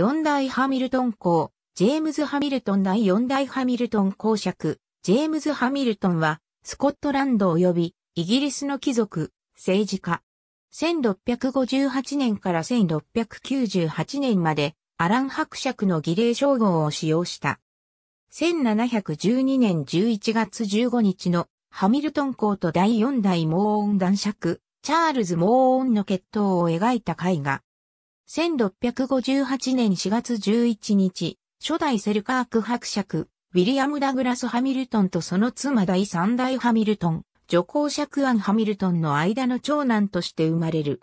四大ハミルトン公、ジェームズ・ハミルトン第四大ハミルトン公爵、ジェームズ・ハミルトンは、スコットランド及びイギリスの貴族、政治家。1658年から1698年まで、アラン伯爵の儀礼称号を使用した。1712年11月15日のハミルトン公と第4代モーン男爵、チャールズ・モーンの決闘を描いた絵画、1658年4月11日、初代セルカーク伯爵、ウィリアム・ダグラス・ハミルトンとその妻第三代ハミルトン、女皇爵アン・ハミルトンの間の長男として生まれる。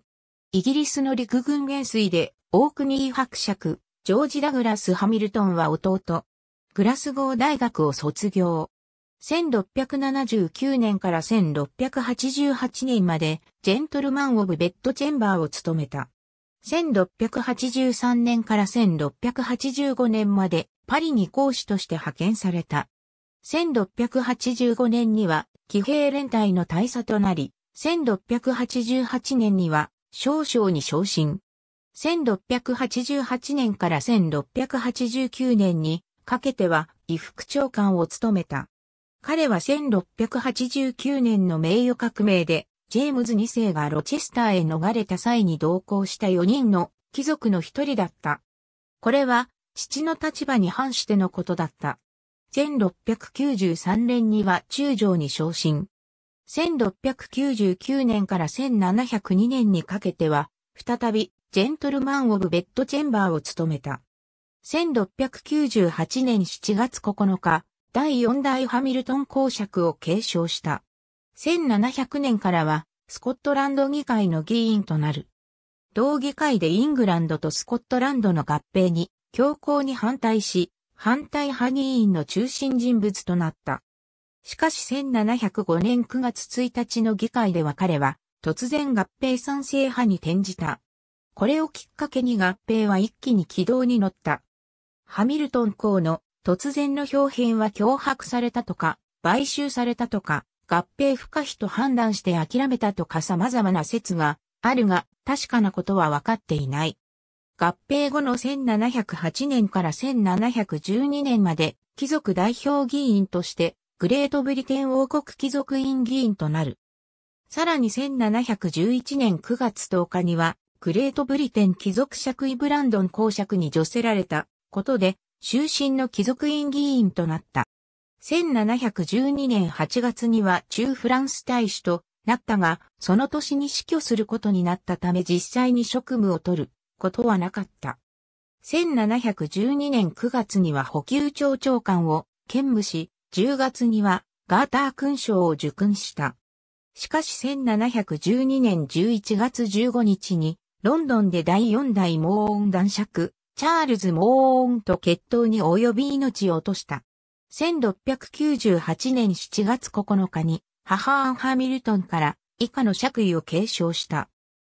イギリスの陸軍元帥で、オークニー伯爵、ジョージ・ダグラス・ハミルトンは弟。グラスゴー大学を卒業。1679年から1688年まで、ジェントルマン・オブ・ベッド・チェンバーを務めた。1683年から1685年までパリに講師として派遣された。1685年には騎兵連隊の大佐となり、1688年には少将に昇進。1688年から1689年にかけては衣副長官を務めた。彼は1689年の名誉革命でジェームズ2世がロチェスターへ逃れた際に同行した4人の貴族の一人だった。これは、父の立場に反してのことだった。1693年には中将に昇進。1699年から1702年にかけては、再び、ジェントルマン・オブ・ベッド・チェンバーを務めた。1698年7月9日、第4代ハミルトン公爵を継承した。1700年からはスコットランド議会の議員となる。同議会でイングランドとスコットランドの合併に強硬に反対し、反対派議員の中心人物となった。しかし1705年9月1日の議会では彼は突然合併賛成派に転じた。これをきっかけに合併は一気に軌道に乗った。ハミルトン校の突然の表編は脅迫されたとか、買収されたとか、合併不可避と判断して諦めたとか様々な説があるが、確かなことは分かっていない。合併後の1708年から1712年まで、貴族代表議員として、グレートブリテン王国貴族院議員となる。さらに1711年9月10日には、グレートブリテン貴族爵位ブランドン公爵に除せられたことで、終身の貴族院議員となった。1712年8月には中フランス大使となったが、その年に死去することになったため実際に職務を取ることはなかった。1712年9月には補給庁長官を兼務し、10月にはガーター勲章を受勲した。しかし1712年11月15日に、ロンドンで第4代モーン男爵、チャールズ・モーンと決闘に及び命を落とした。1698年7月9日に母アン・ハミルトンから以下の爵位を継承した。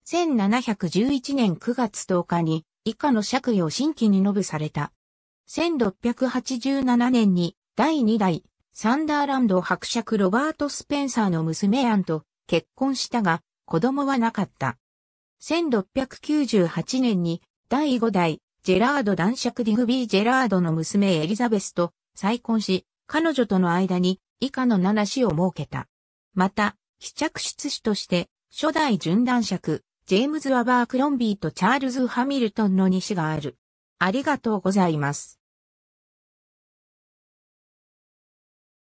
1711年9月10日に以下の爵位を新規に述べされた。1687年に第2代サンダーランド伯爵ロバート・スペンサーの娘アンと結婚したが子供はなかった。1698年に第5代ジェラード男爵ディグビー・ジェラードの娘エリザベスと再婚し、彼女との間に以下の七子を設けた。また、試着室子として、初代準男爵、ジェームズ・アバー・クロンビーとチャールズ・ハミルトンの2子がある。ありがとうございます。